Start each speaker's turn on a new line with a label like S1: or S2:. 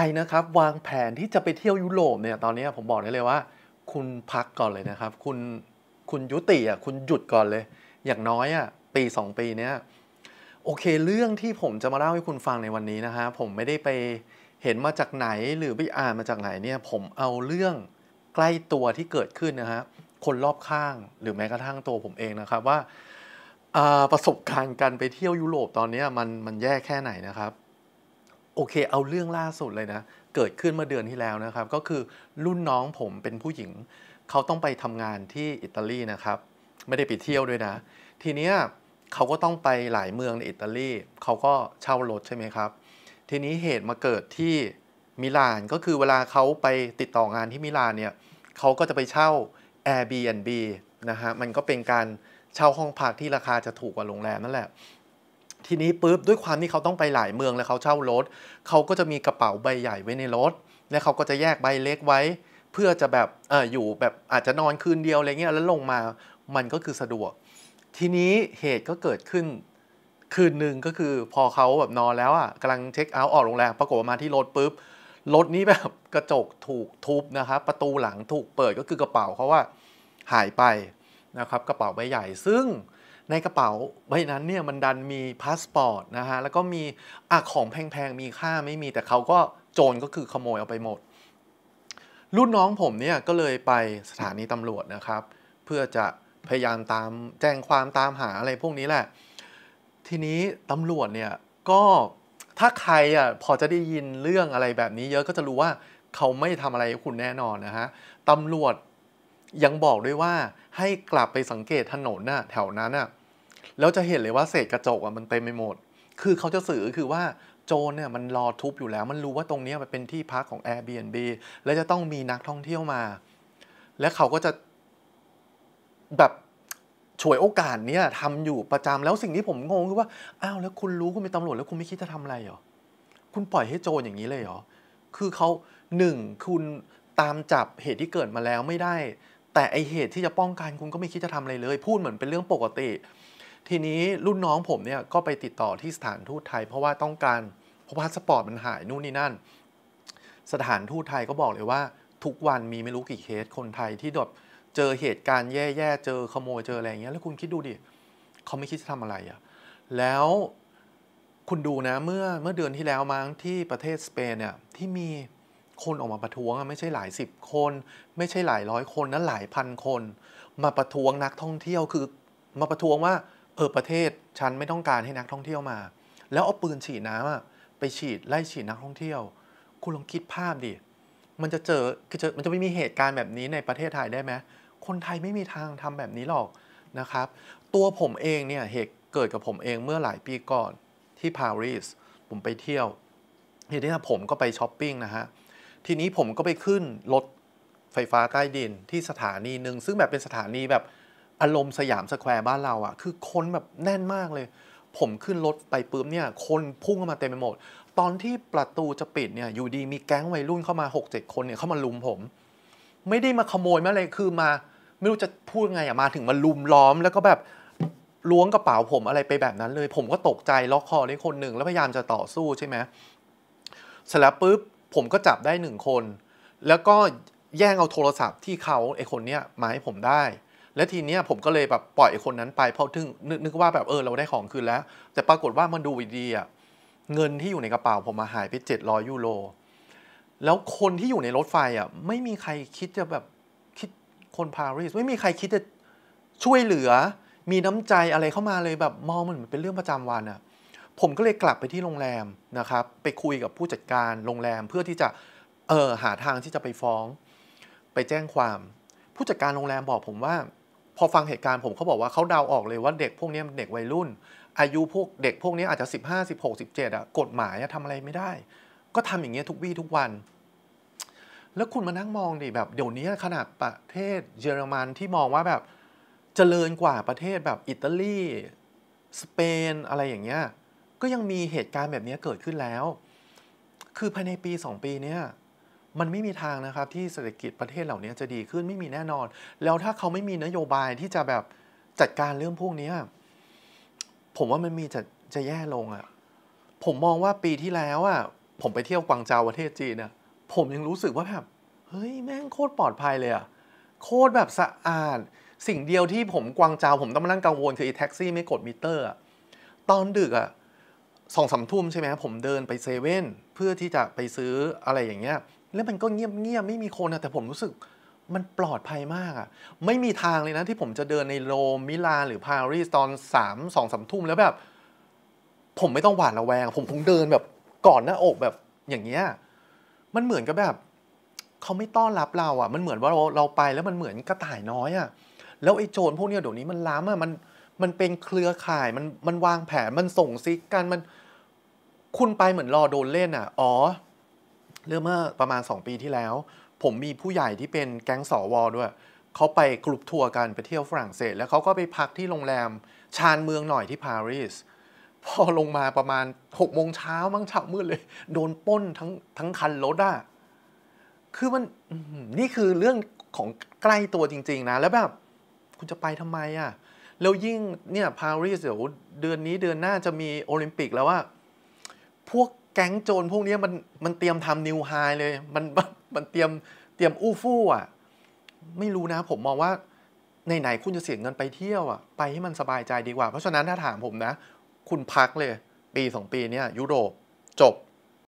S1: รนะครับวางแผนที่จะไปเที่ยวยุโรปเนี่ยตอนนี้ผมบอกได้เลยว่า คุณพักก่อนเลยนะครับ คุณคุณยุติอ่ะคุณหยุดก่อนเลย อย่างน้อยอ่ะปี 2 ปีเนี้ยโอเคเรื่องที่ผมจะมาเล่าให้คุณฟังในวันนี้นะฮะผมไม่ได้ไปเห็นมาจากไหนหรือไปอ่านมาจากไหนเนี่ยผมเอาเรื่องใกล้ตัวที่เกิดขึ้นนะฮะคนรอบข้างหรือแม้กระทั่งตัวผมเองนะครับว่าประสบการณ์การไปเที่ยวยุโรปตอนนี้มันมันแย่แค่ไหนนะครับโอเคเอาเรื่องล่าสุดเลยนะ เกิดขึ้นเมื่อเดือนที่แล้วนะครับก็คือรุ่นน้องผมเป็นผู้หญิงเขาต้องไปทำงานที่อิตาลีนะครับไม่ได้ไปเที่ยวด้วยนะ ทีเนี้ยเขาก็ต้องไปหลายเมืองในอิตาลีเขาก็เช่ารถใช่ไหมครับทีนี้เหตุมาเกิดที่มิลานก็คือเวลาเขาไปติดต่องานที่มิลานเนี่ยเขาก็จะไปเช่า Airbnb นะฮะมันก็เป็นการเช่าห้องพักที่ราคาจะถูกกว่าโรงแรมนั่นแหละทีนี้ปุ๊บด้วยความที่เขาต้องไปหลายเมืองแล้วเขาเช่ารถเขาก็จะมีกระเป๋าใบใหญ่ไว้ในรถและเขาก็จะแยกใบเล็กไว้ เพื่อจะแบบออยู่แบบอาจจะนอนคืนเดียวอะไรเงี้ยแล้วลงมามันก็คือสะดวก ทีนี้เหตุก็เกิดขึ้นคืนหนึ่งก็คือพอเขาแบบนอนแล้วอ่ะกำลังเช็คเอาท์ออกโรงแรมปรากฏมาที่รถปุ๊บรถนี้แบบกระจกถูกทุบนะครับประตูหลังถูกเปิดก็คือกระเป๋าเขาว่าหายไปนะครับกระเป๋าใบใหญ่ซึ่งในกระเป๋า ใบนั้นเนี่ยมันดันมีพาสปอร์ตนะฮะแล้วก็มีอะของแพงๆ มีค่าไม่มี แต่เขาก็โจรก็คือขโมยเอาไปหมด รุ่นน้องผมเนี่ยก็เลยไปสถานีตำรวจนะครับเพื่อจะพยายามตามแจ้งความตามหาอะไรพวกนี้แหละ ทีนี้ตำรวจเนี่ยก็ถ้าใครอ่ะพอจะได้ยินเรื่องอะไรแบบนี้ เยอะก็จะรู้ว่าเขาไม่ทำอะไรคุณแน่นอนนะฮะตำรวจยังบอกด้วยว่าให้กลับไปสังเกตถนนน่ะแถวนั้นน่ะแล้วจะเห็นเลยว่าเศษกระจกอ่ะมันเต็มไปหมด คือเขาจะสื่อคือว่าโจรเนี่ยมันรอทุบอยู่แล้ว มันรู้ว่าตรงนี้มันเป็นที่พักของ Airbnb และจะต้องมีนักท่องเที่ยวมา และเขาก็จะ แบบ ฉวยโอกาสเนี่ยทำอยู่ประจำแล้วสิ่งที่ผมงงคือว่าอ้าวแล้วคุณรู้คุณเป็นตำรวจแล้วคุณไม่คิดจะทำอะไรเหรอคุณปล่อยให้โจรอย่างนี้เลยเหรอคือเขาหนึ่งคุณตามจับเหตุที่เกิดมาแล้วไม่ได้แต่ไอเหตุที่จะป้องกันคุณก็ไม่คิดจะทำอะไรเลย พูดเหมือนเป็นเรื่องปกติ ทีนี้รุ่นน้องผมเนี่ยก็ไปติดต่อที่สถานทูตไทย เพราะว่าต้องการเพราะพาสปอร์ตมันหายนู่นนี่นั่น สถานทูตไทยก็บอกเลยว่า ทุกวันมีไม่รู้กี่เคสคนไทยที่ดบบเจอเหตุการณ์แย่ๆเจอขโมยเจออะไรอย่างเงี้ยแล้วคุณคิดดูดิเขาไม่คิดจะทำอะไรอะ่ะแล้วคุณดูนะเมื่อเมื่อเดือนที่แล้วมั้งที่ประเทศสเปนเนี่ยที่มีคนออกมาประท้วงไม่ใช่หลายสิบคน ไม่ใช่หลายร้อยคนนะหลายพันคน มาประท้วงนักท่องเที่ยวคือมาประท้วงว่า เออประเทศฉันไม่ต้องการให้นักท่องเที่ยวมา แล้วเอาปืนฉีดน้ำไปฉีดไล่ฉีดนักท่องเที่ยว คุณลองคิดภาพดิมันจะเจอคือจะมันจะไม่มีเหตุการณ์แบบนี้ในประเทศไทยได้ไหมคนไทยไม่มีทางทำแบบนี้หรอกนะครับ ตัวผมเองเนี่ยเหตุเกิดกับผมเองเมื่อหลายปีก่อนที่ปารีสผมไปเที่ยวทีนี้ผมก็ไปช้อปปิ้งนะฮะทีนี้ผมก็ไปขึ้นรถไฟฟ้าใต้ดินที่สถานีหนึ่งซึ่งแบบเป็นสถานีแบบอารมณ์สยามสแควร์บ้านเราอะคือคนแบบแน่นมากเลย ผมขึ้นรถไปปุ๊บเนี่ยคนพุ่งเข้ามาเต็มไปหมด ตอนที่ประตูจะปิดเนี่ยอยู่ดีมีแก๊งวัยรุ่นเข้ามา 6-7 คนเนี่ยเข้ามาลุมผม ไม่ได้มาขโมยมาอะไรคือมาไม่รู้จะพูดไงอะมาถึงมาลุมล้อม แล้วก็แบบล้วงกระเป๋าผมอะไรไปแบบนั้นเลย ผมก็ตกใจล็อกคอได้คนหนึ่งแล้วพยายามจะต่อสู้ใช่ไหมเสร็จแล้วปุ๊บผมก็จับได้หนึ่งคน แล้วก็แย่งเอาโทรศัพท์ ที่เขาไอคนเนี้ยมาให้ผมได้ และทีเนี้ยผมก็เลยแบบปล่อยไอคนนั้นไปเพราะถึงนึกว่าแบบเออเราได้ของคืนแล้ว แต่ปรากฏว่ามันดูดีอ่ะเงินที่อยู่ในกระเป๋าผมมาหายไป 700 ยูโรแล้วคนที่อยู่ในรถไฟอ่ะไม่มีใครคิดจะแบบคิดคนปารีสไม่มีใครคิดจะช่วยเหลือ มีน้ำใจอะไรเข้ามาเลยแบบมองมันเหมือนเป็นเรื่องประจำวันอ่ะผมก็เลยกลับไปที่โรงแรม นะครับ ไปคุยกับผู้จัดการโรงแรมเพื่อที่จะเออหาทางที่จะไปฟ้อง ไปแจ้งความ ผู้จัดการโรงแรมบอกผมว่า พอฟังเหตุการณ์ ผมเขาบอกว่าเขาเดาออกเลยว่าเด็กพวกนี้เด็กวัยรุ่น อายุพวกเด็กพวกนี้อาจจะ 15 16 17อะกฎหมายทำอะไรไม่ได้ ก็ทำอย่างเงี้ยทุกวี่ทุกวัน แล้วคุณมานั่งมองดิแบบเดี๋ยวนี้ขนาดประเทศเยอรมันที่มองว่าแบบจเจริญกว่าประเทศแบบอิตาลีสเปนอะไรอย่างเงี้ยก็ยังมีเหตุการณ์แบบนี้เกิดขึ้นแล้ว คือภายในปี 2 ปีเนี่ยมันไม่มีทางนะครับ ที่เศรษฐกิจประเทศเหล่านี้จะดีขึ้นไม่มีแน่นอน แล้วถ้าเขาไม่มีนโยบายที่จะแบบจัดการเรื่องพวกนี้ผมว่ามันมีจะจะแย่ลงอะ่ะ ผมมองว่าปีที่แล้วอะ่ะ ผมไปเที่ยวกวางเจาประเทศจีนอะ่ะผมยังรู้สึกว่าแบบ เฮ้ย แม่งโคตรปลอดภัยเลยอะ่ะ โคตรแบบสะอาด สิ่งเดียวที่ผมกวางเจาผมต้องมานั่งกังวล คือแท็กซี่ ไม่กดมิเตอร์อะตอนดึกอะ่ะสองสามทุ่มใช่ไหมผมเดินไปเซเว่นเพื่อที่จะไปซื้ออะไรอย่างเงี้ยแล้วมันก็เงียบเงียบไม่มีคนนะแต่ผมรู้สึกมันปลอดภัยมากอะไม่มีทางเลยนะที่ผมจะเดินในโรมมิลานหรือปารีสตอนสามสองสามทุ่มแล้วแบบ ผมไม่ต้องหวาดระแวง ผมคงเดินแบบก่อนหน้าอกแบบอย่างเงี้ยมันเหมือนกับแบบเขาไม่ต้อนรับเราอะมันเหมือนว่าเราเราไปแล้วมันเหมือนกระต่ายน้อยอะแล้วไอ้โจรพวกเนี้ยเดี๋ยวนี้มันล้ำอะมันมันเป็นเครือข่าย มันมันวางแผน มันส่งซิกกัน มันคุณไปเหมือนรอโดนเล่นอ่ะ อ๋อ เรื่องเมื่อประมาณ 2 ปีที่แล้ว ผมมีผู้ใหญ่ที่เป็นแก๊งสอวอด้วย เขาไปกลุ่มทัวร์กันไปเที่ยวฝรั่งเศส แล้วเขาก็ไปพักที่โรงแรม ชานเมืองหน่อยที่ปารีส พอลงมาประมาณ6กโมงเช้ามั้งเช้ามืดเลย โดนป้นทั้งทั้งคันรถอ่ะคือมันนี่คือเรื่องของใกล้ตัวจริง ๆ นะ แล้วแบบ คุณจะไปทำไมอ่ะแล้วยิ่งเนี่ยปารีสเดี๋ยวเดือนนี้เดือนหน้าจะมีโอลิมปิกแล้วว่า พวกแก๊งโจรพวกนี้มันมันเตรียมทำนิวไฮเลย มันมันเตรียมเตรียมอู้ฟู่อ่ะไม่รู้นะผมมองว่าไหนๆคุณจะเสียเงินไปเที่ยวอ่ะไปให้มันสบายใจดีกว่าเพราะฉะนั้นถ้าถามผมนะ คุณพักเลย ปีสองปีเนี่ยยุโรป จบ